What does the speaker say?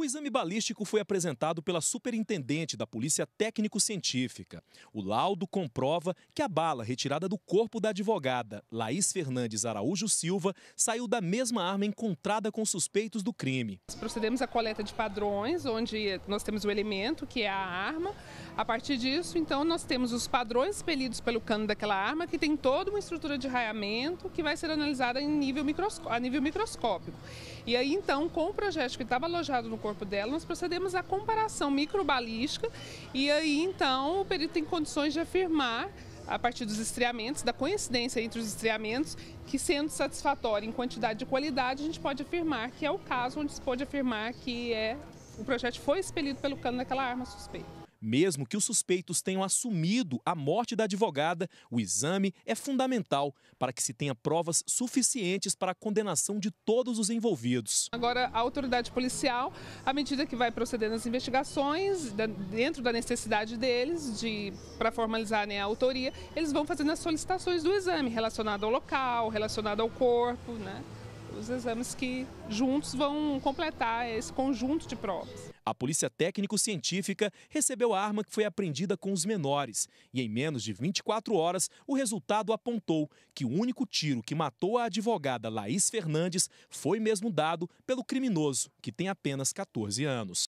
O exame balístico foi apresentado pela superintendente da Polícia Técnico-Científica. O laudo comprova que a bala retirada do corpo da advogada Laís Fernandes Araújo Silva saiu da mesma arma encontrada com suspeitos do crime. Procedemos à coleta de padrões, onde nós temos o elemento, que é a arma. A partir disso, então, nós temos os padrões expelidos pelo cano daquela arma, que tem toda uma estrutura de raiamento que vai ser analisada em nível a nível microscópico. E aí, então, com o projeto que estava alojado no corpo corpo dela, nós procedemos à comparação microbalística e aí então o perito tem condições de afirmar a partir dos estreamentos, da coincidência entre os estreamentos, que sendo satisfatório em quantidade e qualidade, a gente pode afirmar que é o caso onde se pode afirmar que é o projeto foi expelido pelo cano daquela arma suspeita. Mesmo que os suspeitos tenham assumido a morte da advogada, o exame é fundamental para que se tenha provas suficientes para a condenação de todos os envolvidos. Agora, a autoridade policial, à medida que vai procedendo as investigações, dentro da necessidade deles, de para formalizarem né, a autoria, eles vão fazendo as solicitações do exame relacionado ao local, relacionado ao corpo, né? os exames que juntos vão completar esse conjunto de provas. A polícia técnico-científica recebeu a arma que foi apreendida com os menores e em menos de 24 horas o resultado apontou que o único tiro que matou a advogada Laís Fernandes foi mesmo dado pelo criminoso, que tem apenas 14 anos.